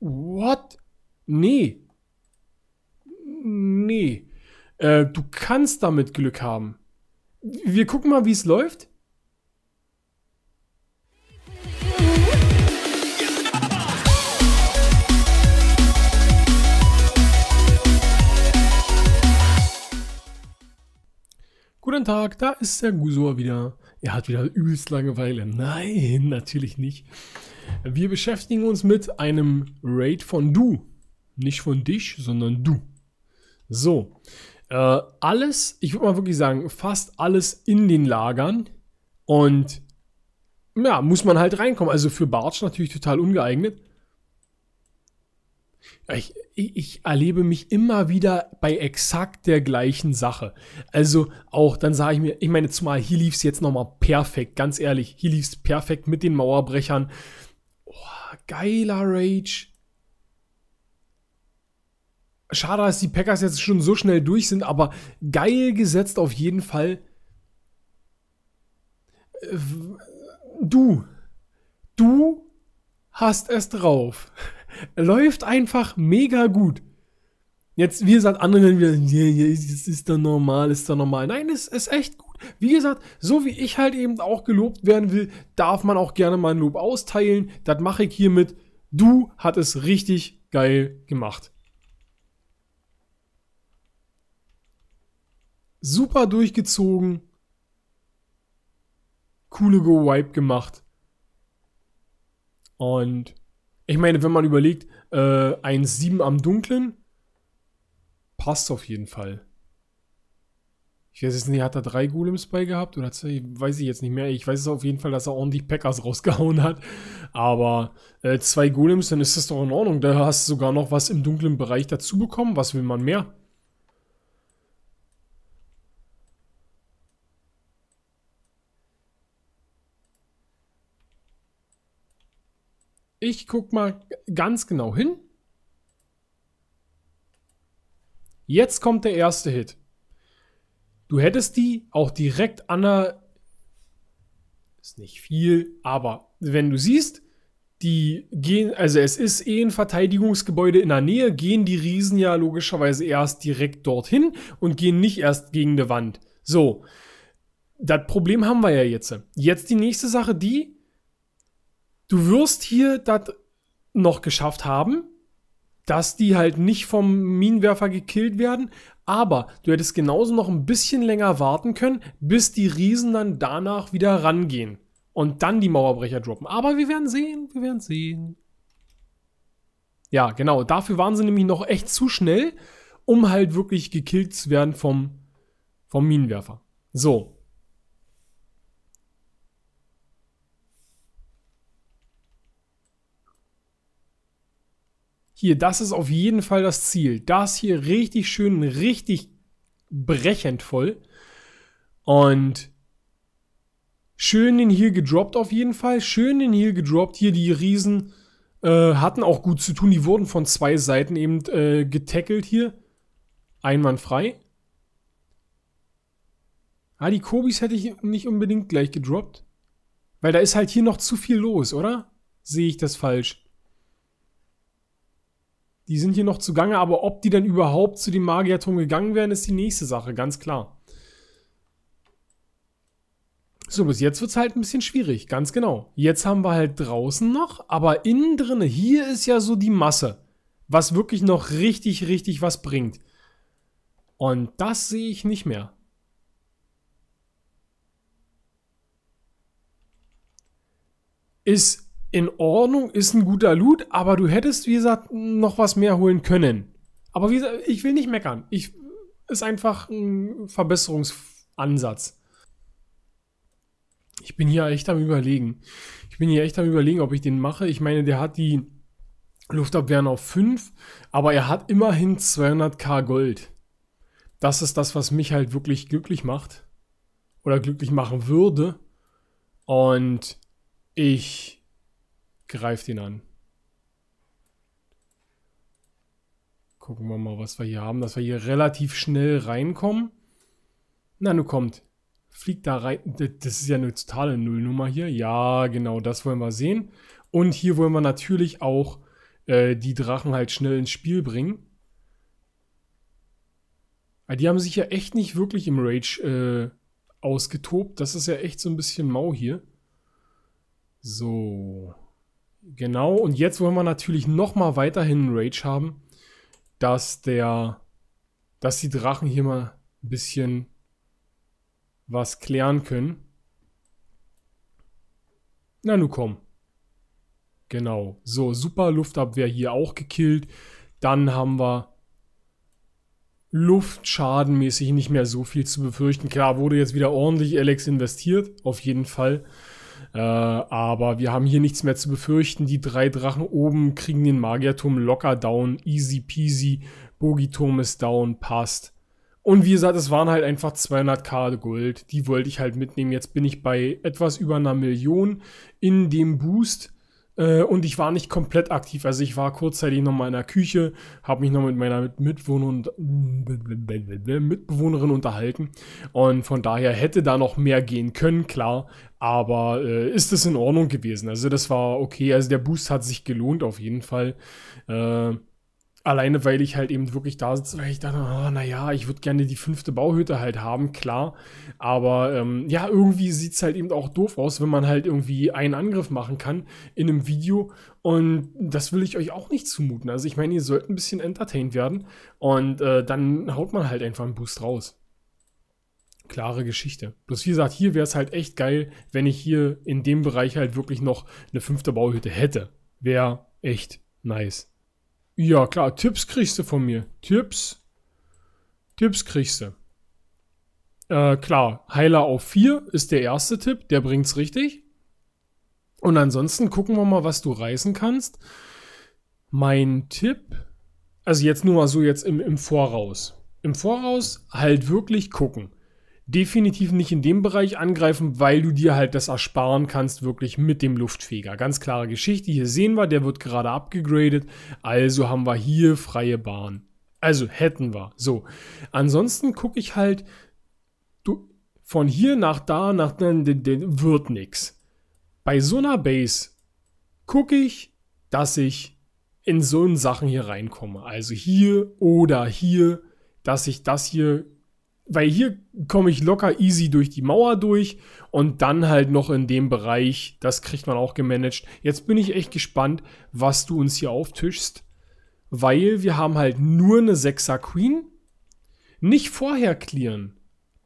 What? Nee. Nee. Äh, du kannst damit Glück haben. Wir gucken mal, wie es läuft. Guten Tag, da ist der Gusor wieder. Er hat wieder übelst Langeweile. Nein, natürlich nicht. Wir beschäftigen uns mit einem Raid von du. Nicht von dich, sondern du. So. Äh, alles, ich würde mal wirklich sagen, fast alles in den Lagern. Und ja, muss man halt reinkommen. Also für Bartsch natürlich total ungeeignet. Ich, ich, erlebe mich immer wieder bei exakt der gleichen Sache. Also auch, dann sage ich mir, ich meine, zumal hier lief es jetzt nochmal perfekt, ganz ehrlich, hier lief es perfekt mit den Mauerbrechern. Boah, geiler Rage. Schade, dass die Packers jetzt schon so schnell durch sind, aber geil gesetzt auf jeden Fall. Äh, du, du hast es drauf. Läuft einfach mega gut. Jetzt, wie gesagt, andere wieder, yeah, yeah, ist, ist doch normal, ist doch normal. Nein, es ist echt gut. Wie gesagt, so wie ich halt eben auch gelobt werden will, darf man auch gerne mein Lob austeilen. Das mache ich hiermit. Du hat es richtig geil gemacht. Super durchgezogen. Coole Go-Wipe gemacht. Und ich meine, wenn man überlegt, äh, ein 7 am Dunklen passt auf jeden Fall. Ich weiß jetzt nicht, hat er drei Golems bei gehabt oder weiß ich jetzt nicht mehr. Ich weiß es auf jeden Fall, dass er ordentlich Packers rausgehauen hat. Aber äh, zwei Golems, dann ist das doch in Ordnung. Da hast du sogar noch was im dunklen Bereich dazu bekommen. Was will man mehr? Ich guck mal ganz genau hin. Jetzt kommt der erste Hit. Du hättest die auch direkt an der. Ist nicht viel, aber wenn du siehst, die gehen, also es ist eh ein Verteidigungsgebäude in der Nähe, gehen die Riesen ja logischerweise erst direkt dorthin und gehen nicht erst gegen eine Wand. So. Das Problem haben wir ja jetzt. Jetzt die nächste Sache, die. Du wirst hier das noch geschafft haben, dass die halt nicht vom Minenwerfer gekillt werden, aber du hättest genauso noch ein bisschen länger warten können, bis die Riesen dann danach wieder rangehen und dann die Mauerbrecher droppen. Aber wir werden sehen, wir werden sehen. Ja, genau, dafür waren sie nämlich noch echt zu schnell, um halt wirklich gekillt zu werden vom, vom Minenwerfer. So, hier, das ist auf jeden Fall das Ziel. Das hier richtig schön, richtig brechend voll. Und schön den hier gedroppt auf jeden Fall. Schön den hier gedroppt. Hier die Riesen äh, hatten auch gut zu tun. Die wurden von zwei Seiten eben äh, getackelt hier. Einwandfrei. Ah, die Kobis hätte ich nicht unbedingt gleich gedroppt. Weil da ist halt hier noch zu viel los, oder? Sehe ich das falsch? Die sind hier noch zugange, aber ob die dann überhaupt zu dem Magierturm gegangen wären, ist die nächste Sache, ganz klar. So, bis jetzt wird es halt ein bisschen schwierig, ganz genau. Jetzt haben wir halt draußen noch, aber innen drinne, hier ist ja so die Masse, was wirklich noch richtig, richtig was bringt. Und das sehe ich nicht mehr. Ist in Ordnung, ist ein guter Loot, aber du hättest, wie gesagt, noch was mehr holen können. Aber wie gesagt, ich will nicht meckern. Ich, ist einfach ein Verbesserungsansatz. Ich bin hier echt am überlegen. Ich bin hier echt am überlegen, ob ich den mache. Ich meine, der hat die Luftabwehren auf 5, aber er hat immerhin 200k Gold. Das ist das, was mich halt wirklich glücklich macht. Oder glücklich machen würde. Und ich greift ihn an. Gucken wir mal, was wir hier haben, dass wir hier relativ schnell reinkommen. Na, nun kommt. Fliegt da rein. Das ist ja eine totale Nullnummer hier. Ja, genau, das wollen wir sehen. Und hier wollen wir natürlich auch äh, die Drachen halt schnell ins Spiel bringen. Aber die haben sich ja echt nicht wirklich im Rage äh, ausgetobt. Das ist ja echt so ein bisschen mau hier. So. Genau, und jetzt wollen wir natürlich nochmal weiterhin einen Rage haben, dass der, dass die Drachen hier mal ein bisschen was klären können. Na, nun komm. Genau. So, super Luftabwehr hier auch gekillt. Dann haben wir luftschadenmäßig nicht mehr so viel zu befürchten. Klar, wurde jetzt wieder ordentlich Alex investiert, auf jeden Fall. Äh, aber wir haben hier nichts mehr zu befürchten. Die drei Drachen oben kriegen den Magierturm locker down. Easy peasy. Bogiturm ist down. Passt. Und wie gesagt, es waren halt einfach 200k Gold. Die wollte ich halt mitnehmen. Jetzt bin ich bei etwas über einer Million in dem Boost. Äh, und ich war nicht komplett aktiv. Also ich war kurzzeitig noch mal in der Küche, habe mich noch mit meiner Mitbewohnerin, Mitbewohnerin unterhalten. Und von daher hätte da noch mehr gehen können, klar. Aber äh, ist es in Ordnung gewesen? Also das war okay. Also der Boost hat sich gelohnt auf jeden Fall. Äh, alleine weil ich halt eben wirklich da sitze, weil ich dachte, oh, ah, naja, ich würde gerne die fünfte Bauhütte halt haben, klar. Aber ähm, ja, irgendwie sieht es halt eben auch doof aus, wenn man halt irgendwie einen Angriff machen kann in einem Video. Und das will ich euch auch nicht zumuten. Also ich meine, ihr sollt ein bisschen entertained werden. Und äh, dann haut man halt einfach einen Boost raus. Klare Geschichte. Bloß wie gesagt, hier wäre es halt echt geil, wenn ich hier in dem Bereich halt wirklich noch eine fünfte Bauhütte hätte. Wäre echt nice. Ja, klar. Tipps kriegst du von mir. Tipps. Tipps kriegst du. Äh, klar, Heiler auf 4 ist der erste Tipp. Der bringt's richtig. Und ansonsten gucken wir mal, was du reißen kannst. Mein Tipp. Also jetzt nur mal so jetzt im, im Voraus. Im Voraus halt wirklich gucken definitiv nicht in dem Bereich angreifen, weil du dir halt das ersparen kannst, wirklich mit dem Luftfeger. Ganz klare Geschichte. Hier sehen wir, der wird gerade abgegradet. Also haben wir hier freie Bahn. Also hätten wir. So. Ansonsten gucke ich halt, du, von hier nach da, nach da, wird nichts. Bei so einer Base gucke ich, dass ich in so Sachen hier reinkomme. Also hier oder hier, dass ich das hier weil hier komme ich locker easy durch die Mauer durch und dann halt noch in dem Bereich, das kriegt man auch gemanagt. Jetzt bin ich echt gespannt, was du uns hier auftischst, weil wir haben halt nur eine 6er Queen. Nicht vorher clearen.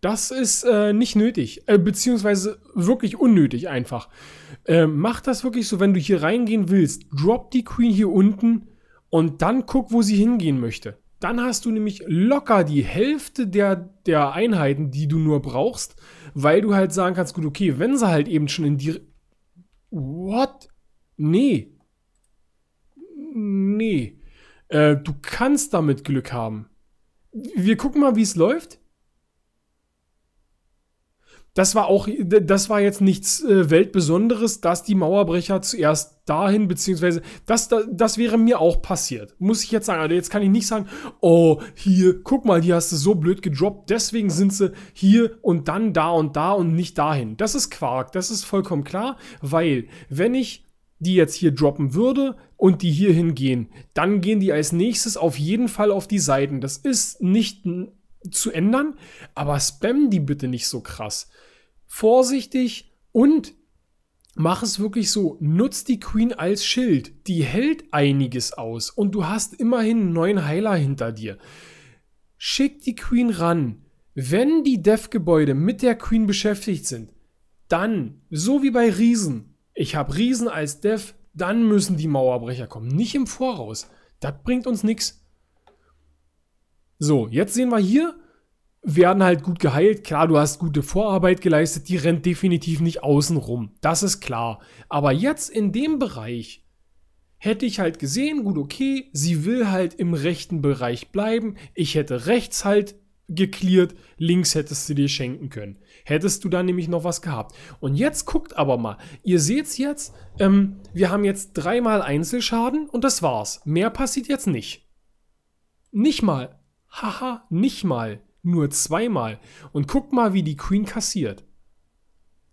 Das ist äh, nicht nötig, äh, beziehungsweise wirklich unnötig einfach. Äh, mach das wirklich so, wenn du hier reingehen willst, drop die Queen hier unten und dann guck, wo sie hingehen möchte. Dann hast du nämlich locker die Hälfte der, der Einheiten, die du nur brauchst, weil du halt sagen kannst, gut, okay, wenn sie halt eben schon in die... What? Nee. Nee. Äh, du kannst damit Glück haben. Wir gucken mal, wie es läuft das war auch, das war jetzt nichts äh, Weltbesonderes, dass die Mauerbrecher zuerst dahin, beziehungsweise das, das, das, wäre mir auch passiert. Muss ich jetzt sagen. Also jetzt kann ich nicht sagen, oh, hier, guck mal, die hast du so blöd gedroppt, deswegen sind sie hier und dann da und da und nicht dahin. Das ist Quark, das ist vollkommen klar, weil wenn ich die jetzt hier droppen würde und die hier hingehen, dann gehen die als nächstes auf jeden Fall auf die Seiten. Das ist nicht zu ändern, aber spam die bitte nicht so krass vorsichtig und mach es wirklich so. Nutz die Queen als Schild. Die hält einiges aus und du hast immerhin einen neuen Heiler hinter dir. Schick die Queen ran. Wenn die Dev-Gebäude mit der Queen beschäftigt sind, dann, so wie bei Riesen, ich habe Riesen als Dev, dann müssen die Mauerbrecher kommen. Nicht im Voraus. Das bringt uns nichts. So, jetzt sehen wir hier, werden halt gut geheilt. Klar, du hast gute Vorarbeit geleistet, die rennt definitiv nicht außen rum. Das ist klar. Aber jetzt in dem Bereich hätte ich halt gesehen, gut, okay, sie will halt im rechten Bereich bleiben. Ich hätte rechts halt geklärt, links hättest du dir schenken können. Hättest du da nämlich noch was gehabt. Und jetzt guckt aber mal, ihr seht's jetzt, ähm, wir haben jetzt dreimal Einzelschaden und das war's. Mehr passiert jetzt nicht. Nicht mal. Haha, nicht mal. Nur zweimal. Und guck mal, wie die Queen kassiert.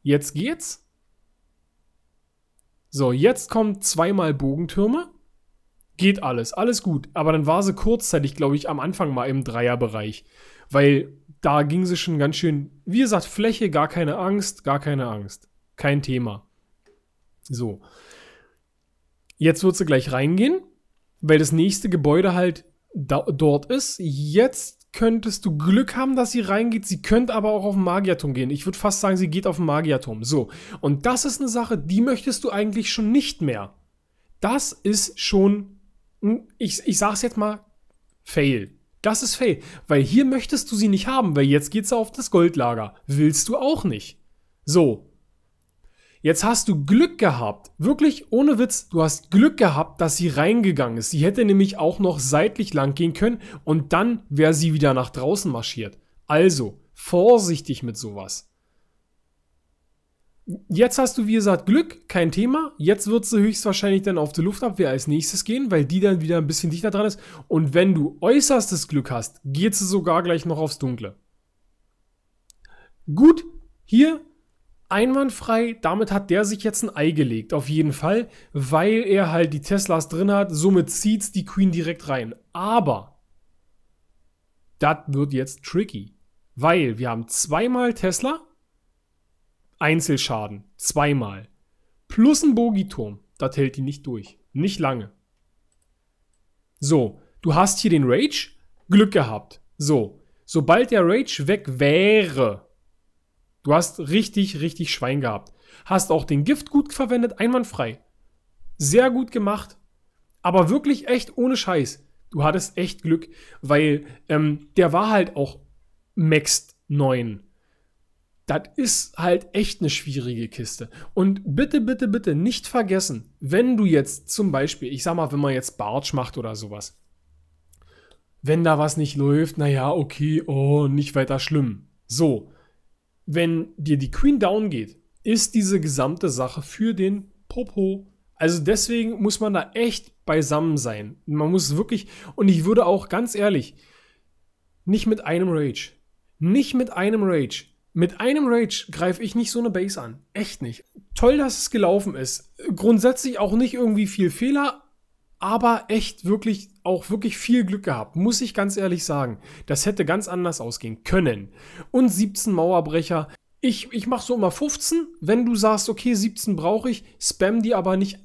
Jetzt geht's. So, jetzt kommt zweimal Bogentürme. Geht alles, alles gut. Aber dann war sie kurzzeitig, glaube ich, am Anfang mal im Dreierbereich. Weil da ging sie schon ganz schön, wie gesagt, Fläche, gar keine Angst, gar keine Angst. Kein Thema. So. Jetzt wird sie gleich reingehen, weil das nächste Gebäude halt da, dort ist. Jetzt könntest du Glück haben, dass sie reingeht. Sie könnte aber auch auf den Magierturm gehen. Ich würde fast sagen, sie geht auf den Magierturm. So. Und das ist eine Sache, die möchtest du eigentlich schon nicht mehr. Das ist schon, ich, ich sag's jetzt mal, Fail. Das ist Fail. Weil hier möchtest du sie nicht haben, weil jetzt geht's auf das Goldlager. Willst du auch nicht. So. Jetzt hast du Glück gehabt. Wirklich ohne Witz. Du hast Glück gehabt, dass sie reingegangen ist. Sie hätte nämlich auch noch seitlich lang gehen können und dann wäre sie wieder nach draußen marschiert. Also, vorsichtig mit sowas. Jetzt hast du, wie gesagt, Glück, kein Thema. Jetzt wird sie höchstwahrscheinlich dann auf die Luftabwehr als nächstes gehen, weil die dann wieder ein bisschen dichter dran ist. Und wenn du äußerstes Glück hast, geht sie sogar gleich noch aufs Dunkle. Gut, hier einwandfrei. Damit hat der sich jetzt ein Ei gelegt, auf jeden Fall, weil er halt die Teslas drin hat. Somit zieht's die Queen direkt rein. Aber das wird jetzt tricky, weil wir haben zweimal Tesla, Einzelschaden, zweimal. Plus ein Bogiturm, das hält die nicht durch. Nicht lange. So, du hast hier den Rage, Glück gehabt. So, sobald der Rage weg wäre, Du hast richtig, richtig Schwein gehabt. Hast auch den Gift gut verwendet, einwandfrei. Sehr gut gemacht. Aber wirklich echt ohne Scheiß. Du hattest echt Glück, weil ähm, der war halt auch maxed 9. Das ist halt echt eine schwierige Kiste. Und bitte, bitte, bitte nicht vergessen, wenn du jetzt zum Beispiel, ich sag mal, wenn man jetzt Bartsch macht oder sowas, wenn da was nicht läuft, naja, okay, oh, nicht weiter schlimm. So, wenn dir die Queen down geht, ist diese gesamte Sache für den Popo. Also deswegen muss man da echt beisammen sein. Man muss wirklich, und ich würde auch ganz ehrlich, nicht mit einem Rage. Nicht mit einem Rage. Mit einem Rage greife ich nicht so eine Base an. Echt nicht. Toll, dass es gelaufen ist. Grundsätzlich auch nicht irgendwie viel Fehler, aber echt wirklich auch wirklich viel Glück gehabt, muss ich ganz ehrlich sagen. Das hätte ganz anders ausgehen können. Und 17 Mauerbrecher. Ich, ich mache so immer 15. Wenn du sagst, okay, 17 brauche ich, spam die aber nicht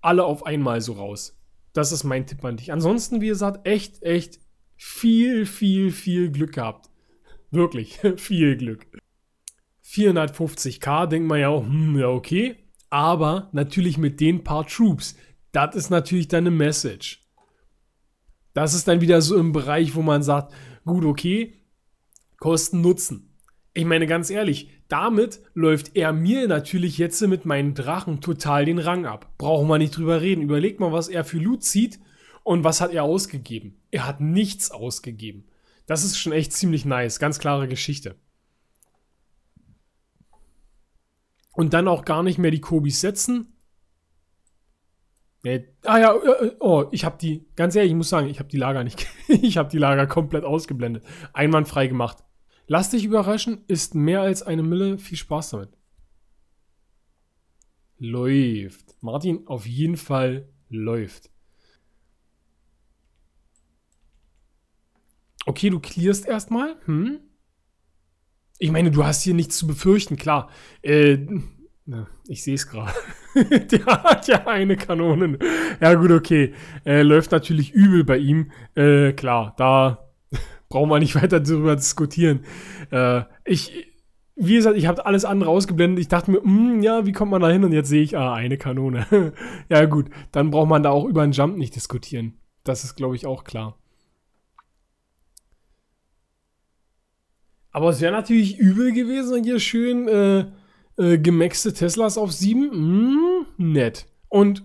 alle auf einmal so raus. Das ist mein Tipp an dich. Ansonsten, wie gesagt, echt, echt viel, viel, viel Glück gehabt. Wirklich, viel Glück. 450k, denkt man ja auch, hm, ja, okay. Aber natürlich mit den paar Troops, das ist natürlich dann eine Message. Das ist dann wieder so im Bereich, wo man sagt, gut, okay, Kosten nutzen. Ich meine ganz ehrlich, damit läuft er mir natürlich jetzt mit meinen Drachen total den Rang ab. Brauchen wir nicht drüber reden. Überleg mal, was er für Loot zieht und was hat er ausgegeben. Er hat nichts ausgegeben. Das ist schon echt ziemlich nice. Ganz klare Geschichte. Und dann auch gar nicht mehr die Kobis setzen, Nee. Ah ja, äh, äh, oh, ich habe die, ganz ehrlich, ich muss sagen, ich habe die Lager nicht, ich habe die Lager komplett ausgeblendet. Einwandfrei gemacht. Lass dich überraschen, ist mehr als eine Mille. Viel Spaß damit. Läuft. Martin, auf jeden Fall läuft. Okay, du clearst erstmal. Hm? Ich meine, du hast hier nichts zu befürchten, klar. Äh, ich sehe es gerade. der hat ja eine Kanonen. Ja gut, okay. Äh, läuft natürlich übel bei ihm. Äh, klar, da brauchen wir nicht weiter darüber diskutieren. Äh, ich, wie gesagt, ich habe alles andere ausgeblendet. Ich dachte mir, mh, hm, ja, wie kommt man da hin? Und jetzt sehe ich, ah, eine Kanone. ja gut, dann braucht man da auch über einen Jump nicht diskutieren. Das ist, glaube ich, auch klar. Aber es wäre natürlich übel gewesen, hier schön äh, äh, gemaxte Teslas auf 7, mm, hm, nett. Und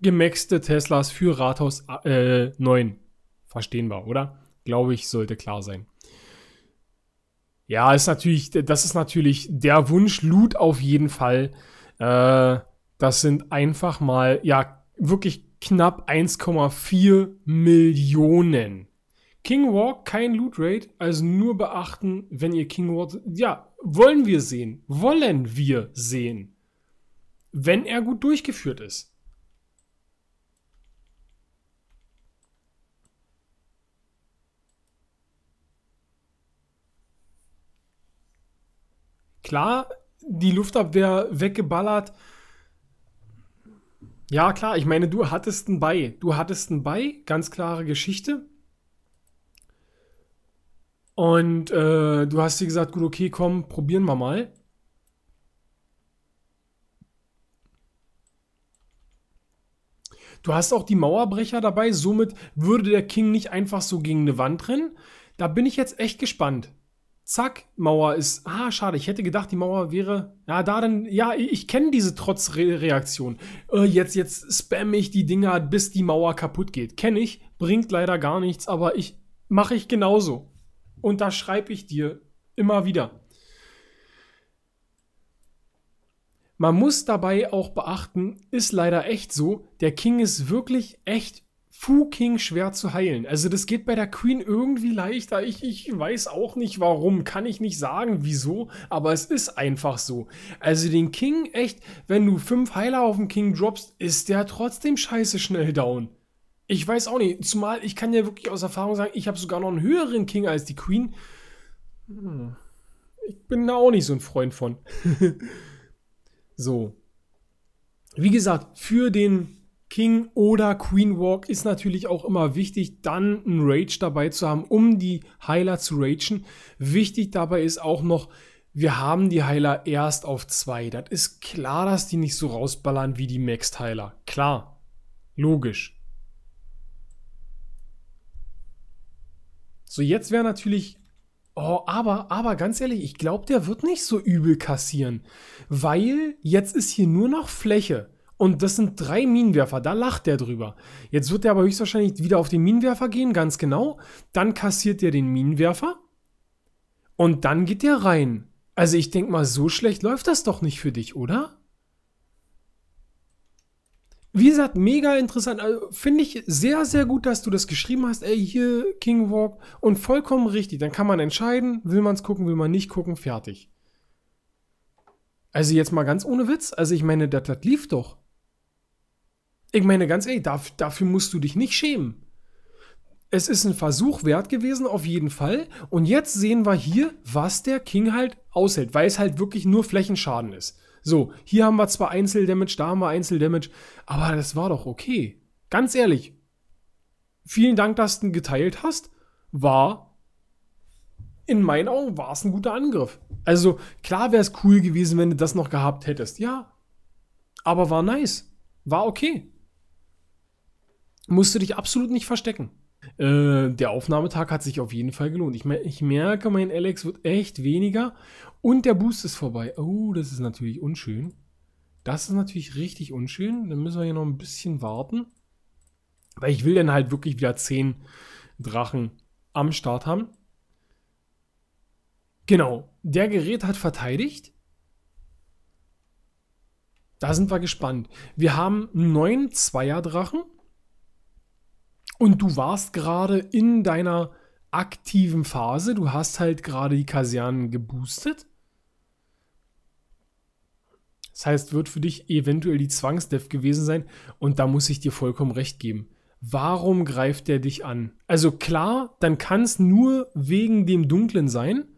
gemaxte Teslas für Rathaus äh, 9. Verstehenbar, oder? Glaube ich, sollte klar sein. Ja, ist natürlich, das ist natürlich der Wunsch, Loot auf jeden Fall. Äh, das sind einfach mal, ja, wirklich knapp 1,4 Millionen. King Walk, kein Loot Raid, also nur beachten, wenn ihr King Walk, ja, wollen wir sehen, wollen wir sehen, wenn er gut durchgeführt ist. Klar, die Luftabwehr weggeballert. Ja, klar, ich meine, du hattest einen Bei. Du hattest einen Bei, ganz klare Geschichte. Und äh, du hast dir gesagt, gut, okay, komm, probieren wir mal. Du hast auch die Mauerbrecher dabei, somit würde der King nicht einfach so gegen eine Wand rennen. Da bin ich jetzt echt gespannt. Zack, Mauer ist. Ah, schade, ich hätte gedacht, die Mauer wäre. Ja, da dann. Ja, ich kenne diese Trotzreaktion. Äh, jetzt, jetzt spam ich die Dinger, bis die Mauer kaputt geht. Kenne ich, bringt leider gar nichts, aber ich. Mache ich genauso. Und da schreibe ich dir immer wieder. Man muss dabei auch beachten, ist leider echt so, der King ist wirklich echt fucking schwer zu heilen. Also das geht bei der Queen irgendwie leichter. Ich, ich weiß auch nicht warum, kann ich nicht sagen wieso, aber es ist einfach so. Also den King echt, wenn du fünf Heiler auf den King droppst, ist der trotzdem scheiße schnell down. Ich weiß auch nicht. Zumal ich kann ja wirklich aus Erfahrung sagen, ich habe sogar noch einen höheren King als die Queen. Hm. Ich bin da auch nicht so ein Freund von. so. Wie gesagt, für den King oder Queen Walk ist natürlich auch immer wichtig, dann einen Rage dabei zu haben, um die Heiler zu ragen. Wichtig dabei ist auch noch, wir haben die Heiler erst auf 2. Das ist klar, dass die nicht so rausballern wie die max Heiler. Klar. Logisch. So, jetzt wäre natürlich. Oh, aber, aber ganz ehrlich, ich glaube, der wird nicht so übel kassieren. Weil jetzt ist hier nur noch Fläche. Und das sind drei Minenwerfer, da lacht der drüber. Jetzt wird er aber höchstwahrscheinlich wieder auf den Minenwerfer gehen, ganz genau. Dann kassiert er den Minenwerfer. Und dann geht der rein. Also ich denke mal, so schlecht läuft das doch nicht für dich, oder? Wie gesagt, mega interessant. Also, Finde ich sehr, sehr gut, dass du das geschrieben hast. Ey, hier King Walk. Und vollkommen richtig. Dann kann man entscheiden, will man es gucken, will man nicht gucken, fertig. Also jetzt mal ganz ohne Witz. Also ich meine, das, das lief doch. Ich meine ganz ehrlich, darf, dafür musst du dich nicht schämen. Es ist ein Versuch wert gewesen, auf jeden Fall. Und jetzt sehen wir hier, was der King halt aushält, weil es halt wirklich nur Flächenschaden ist. So, hier haben wir zwar Einzeldamage, da haben wir Einzeldamage, aber das war doch okay. Ganz ehrlich, vielen Dank, dass du ihn geteilt hast. War, in meinen Augen, war es ein guter Angriff. Also, klar wäre es cool gewesen, wenn du das noch gehabt hättest. Ja, aber war nice. War okay. Musst du dich absolut nicht verstecken. Äh, der Aufnahmetag hat sich auf jeden Fall gelohnt. Ich, ich merke, mein Alex wird echt weniger und der Boost ist vorbei. Oh, das ist natürlich unschön. Das ist natürlich richtig unschön. Dann müssen wir hier noch ein bisschen warten. Weil ich will dann halt wirklich wieder 10 Drachen am Start haben. Genau, der Gerät hat verteidigt. Da sind wir gespannt. Wir haben neun Zweierdrachen. Und du warst gerade in deiner aktiven Phase, du hast halt gerade die Kasernen geboostet. Das heißt, wird für dich eventuell die Zwangsdev gewesen sein und da muss ich dir vollkommen recht geben. Warum greift der dich an? Also klar, dann kann es nur wegen dem Dunklen sein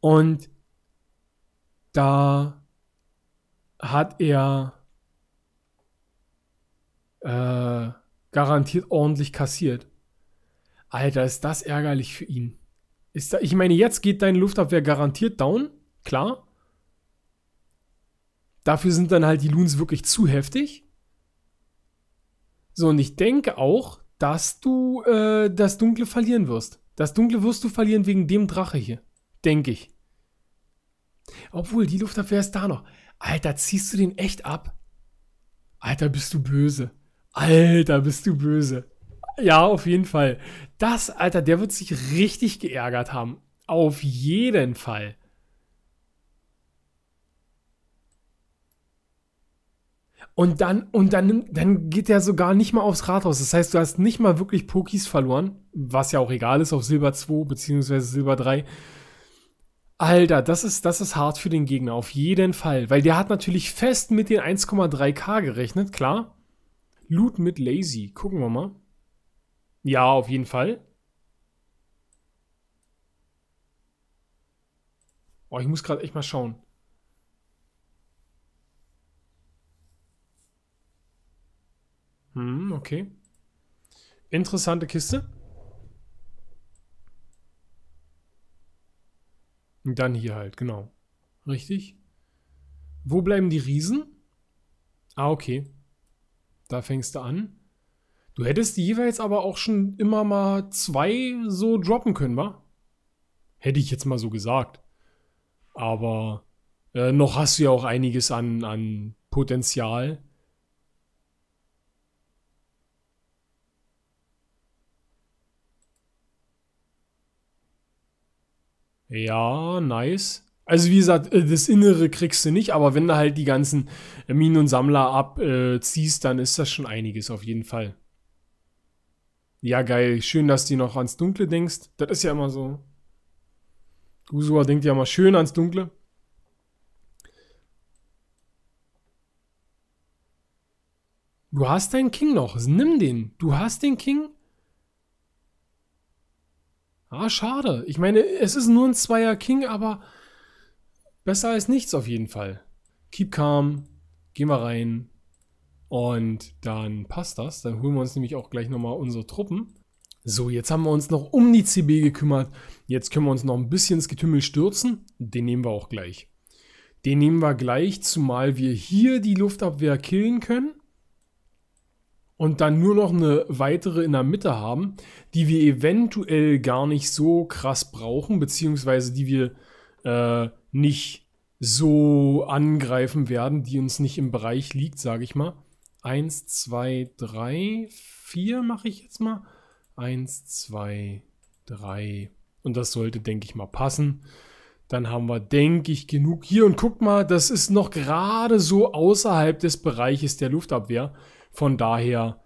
und da hat er äh, garantiert ordentlich kassiert. Alter, ist das ärgerlich für ihn. Ist da, ich meine, jetzt geht deine Luftabwehr garantiert down, klar. Dafür sind dann halt die Loons wirklich zu heftig. So, und ich denke auch, dass du äh, das Dunkle verlieren wirst. Das Dunkle wirst du verlieren wegen dem Drache hier. Denke ich. Obwohl, die Luftabwehr ist da noch. Alter, ziehst du den echt ab? Alter, bist du böse. Alter, bist du böse. Ja, auf jeden Fall. Das, Alter, der wird sich richtig geärgert haben. Auf jeden Fall. Und dann, und dann, dann geht er sogar nicht mal aufs Rathaus. Das heißt, du hast nicht mal wirklich Pokis verloren, was ja auch egal ist auf Silber 2 bzw. Silber 3. Alter, das ist, das ist hart für den Gegner, auf jeden Fall. Weil der hat natürlich fest mit den 1,3k gerechnet, klar. Loot mit Lazy. Gucken wir mal. Ja, auf jeden Fall. Oh, ich muss gerade echt mal schauen. Hm, okay. Interessante Kiste. Und dann hier halt, genau. Richtig. Wo bleiben die Riesen? Ah, okay. Da fängst du an. Du hättest die jeweils aber auch schon immer mal zwei so droppen können, wa? Hätte ich jetzt mal so gesagt. Aber äh, noch hast du ja auch einiges an, an Potenzial. Ja, nice. Also wie gesagt, äh, das Innere kriegst du nicht, aber wenn du halt die ganzen Minen und Sammler abziehst, dann ist das schon einiges auf jeden Fall. Ja, geil. Schön, dass du noch ans Dunkle denkst. Das ist ja immer so. Gusua denkt ja mal schön ans Dunkle. Du hast deinen King noch. Nimm den. Du hast den King. Ah, schade. Ich meine, es ist nur ein Zweier King, aber Besser als nichts auf jeden Fall. Keep calm, gehen wir rein und dann passt das. Dann holen wir uns nämlich auch gleich nochmal unsere Truppen. So, jetzt haben wir uns noch um die CB gekümmert. Jetzt können wir uns noch ein bisschen ins Getümmel stürzen. Den nehmen wir auch gleich. Den nehmen wir gleich, zumal wir hier die Luftabwehr killen können. Und dann nur noch eine weitere in der Mitte haben, die wir eventuell gar nicht so krass brauchen, beziehungsweise die wir äh, nicht so angreifen werden, die uns nicht im Bereich liegt, sage ich mal. Eins, zwei, drei, vier mache ich jetzt mal. Eins, zwei, drei. Und das sollte, denke ich mal, passen. Dann haben wir, denke ich, genug hier. Und guck mal, das ist noch gerade so außerhalb des Bereiches der Luftabwehr. Von daher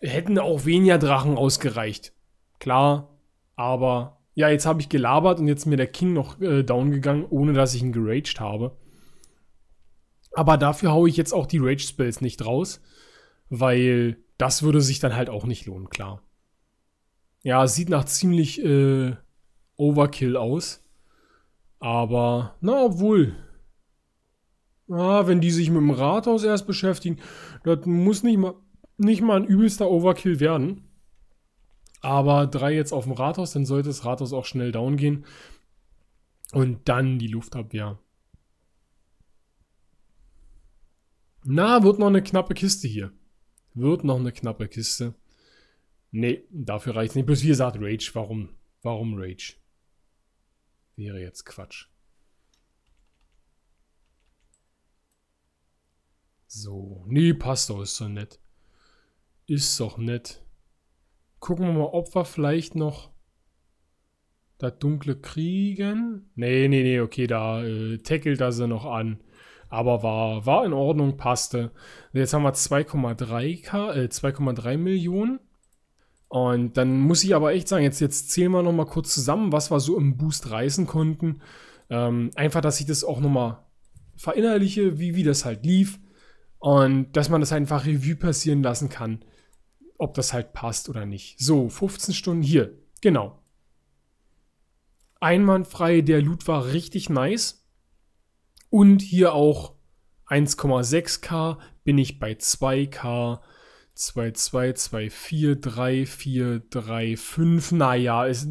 hätten auch weniger Drachen ausgereicht. Klar, aber ja, jetzt habe ich gelabert und jetzt ist mir der King noch äh, down gegangen, ohne dass ich ihn geraged habe. Aber dafür haue ich jetzt auch die Rage-Spells nicht raus, weil das würde sich dann halt auch nicht lohnen, klar. Ja, sieht nach ziemlich äh, Overkill aus. Aber, na, obwohl. Ah, wenn die sich mit dem Rathaus erst beschäftigen, das muss nicht mal, nicht mal ein übelster Overkill werden aber drei jetzt auf dem Rathaus, dann sollte das Rathaus auch schnell down gehen. Und dann die Luftabwehr. Na, wird noch eine knappe Kiste hier. Wird noch eine knappe Kiste. Nee, dafür reicht es nicht. Bloß wie gesagt, Rage. Warum? Warum Rage? Wäre jetzt Quatsch. So. Nee, passt doch. Ist doch nett. Ist doch nett gucken wir mal, ob wir vielleicht noch das Dunkle kriegen. Nee, nee, nee, okay, da äh, tackelt er sie noch an. Aber war, war in Ordnung, passte. Jetzt haben wir 2,3 äh, Millionen. Und dann muss ich aber echt sagen, jetzt, jetzt zählen wir nochmal kurz zusammen, was wir so im Boost reißen konnten. Ähm, einfach, dass ich das auch nochmal verinnerliche, wie, wie das halt lief. Und dass man das einfach Revue passieren lassen kann ob das halt passt oder nicht. So, 15 Stunden hier. Genau. Einwandfrei, der Loot war richtig nice. Und hier auch 1,6K, bin ich bei 2K. 2, 2, 2, 4, 3, 4, 3, 5. Naja, ist,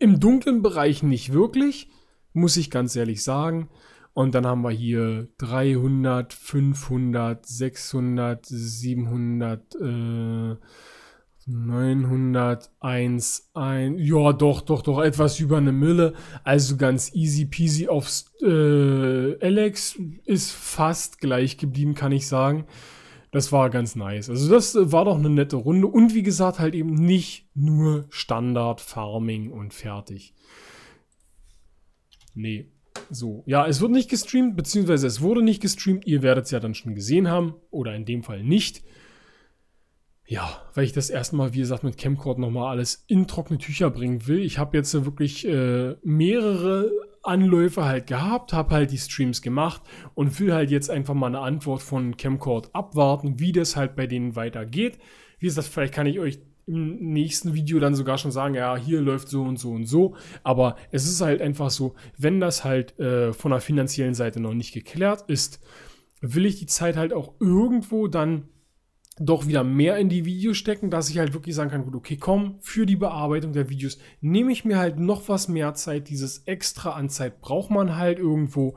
im dunklen Bereich nicht wirklich, muss ich ganz ehrlich sagen. Und dann haben wir hier 300, 500, 600, 700, äh, 900, 1, 1, ja, doch, doch, doch, etwas über eine Mille. Also ganz easy peasy aufs äh, Alex ist fast gleich geblieben, kann ich sagen. Das war ganz nice. Also das äh, war doch eine nette Runde. Und wie gesagt, halt eben nicht nur Standard Farming und fertig. Nee. So, ja, es wird nicht gestreamt, beziehungsweise es wurde nicht gestreamt. Ihr werdet es ja dann schon gesehen haben oder in dem Fall nicht. Ja, weil ich das erstmal, wie gesagt, mit Camcord nochmal alles in trockene Tücher bringen will. Ich habe jetzt wirklich äh, mehrere Anläufe halt gehabt, habe halt die Streams gemacht und will halt jetzt einfach mal eine Antwort von Camcord abwarten, wie das halt bei denen weitergeht. Wie gesagt, vielleicht kann ich euch im nächsten Video dann sogar schon sagen, ja, hier läuft so und so und so. Aber es ist halt einfach so, wenn das halt äh, von der finanziellen Seite noch nicht geklärt ist, will ich die Zeit halt auch irgendwo dann doch wieder mehr in die Videos stecken, dass ich halt wirklich sagen kann, gut, okay, komm, für die Bearbeitung der Videos nehme ich mir halt noch was mehr Zeit. Dieses extra an Zeit braucht man halt irgendwo.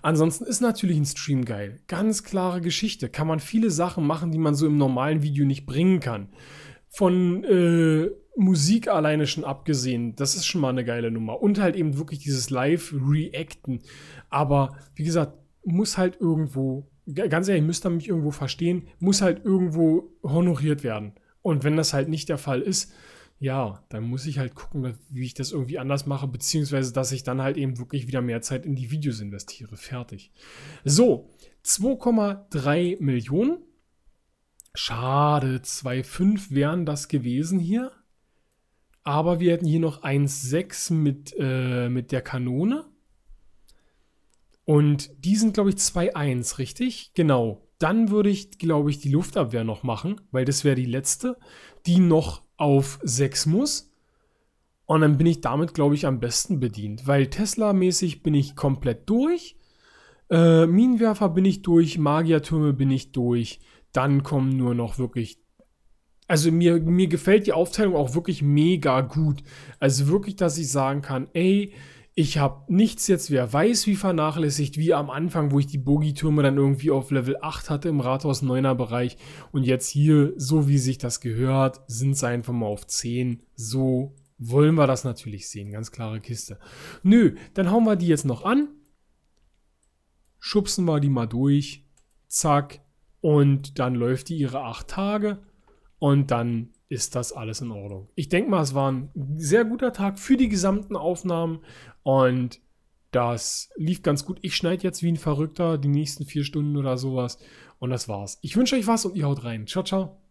Ansonsten ist natürlich ein Stream geil. Ganz klare Geschichte. Kann man viele Sachen machen, die man so im normalen Video nicht bringen kann von äh, Musik alleine schon abgesehen, das ist schon mal eine geile Nummer. Und halt eben wirklich dieses Live-Reacten. Aber wie gesagt, muss halt irgendwo, ganz ehrlich, müsst ihr mich irgendwo verstehen, muss halt irgendwo honoriert werden. Und wenn das halt nicht der Fall ist, ja, dann muss ich halt gucken, wie ich das irgendwie anders mache, beziehungsweise dass ich dann halt eben wirklich wieder mehr Zeit in die Videos investiere. Fertig. So, 2,3 Millionen Schade, 2,5 wären das gewesen hier. Aber wir hätten hier noch 1,6 mit, äh, mit der Kanone. Und die sind, glaube ich, 2,1, richtig? Genau. Dann würde ich, glaube ich, die Luftabwehr noch machen, weil das wäre die letzte, die noch auf 6 muss. Und dann bin ich damit, glaube ich, am besten bedient, weil Tesla-mäßig bin ich komplett durch. Äh, Minenwerfer bin ich durch, Magiertürme bin ich durch dann kommen nur noch wirklich. Also mir, mir gefällt die Aufteilung auch wirklich mega gut. Also wirklich, dass ich sagen kann, ey, ich habe nichts jetzt, wer weiß, wie vernachlässigt, wie am Anfang, wo ich die Bogitürme dann irgendwie auf Level 8 hatte im Rathaus 9er Bereich. Und jetzt hier, so wie sich das gehört, sind es einfach mal auf 10. So wollen wir das natürlich sehen. Ganz klare Kiste. Nö, dann hauen wir die jetzt noch an. Schubsen wir die mal durch. Zack. Und dann läuft die ihre acht Tage und dann ist das alles in Ordnung. Ich denke mal, es war ein sehr guter Tag für die gesamten Aufnahmen und das lief ganz gut. Ich schneide jetzt wie ein Verrückter die nächsten vier Stunden oder sowas und das war's. Ich wünsche euch was und ihr haut rein. Ciao, ciao.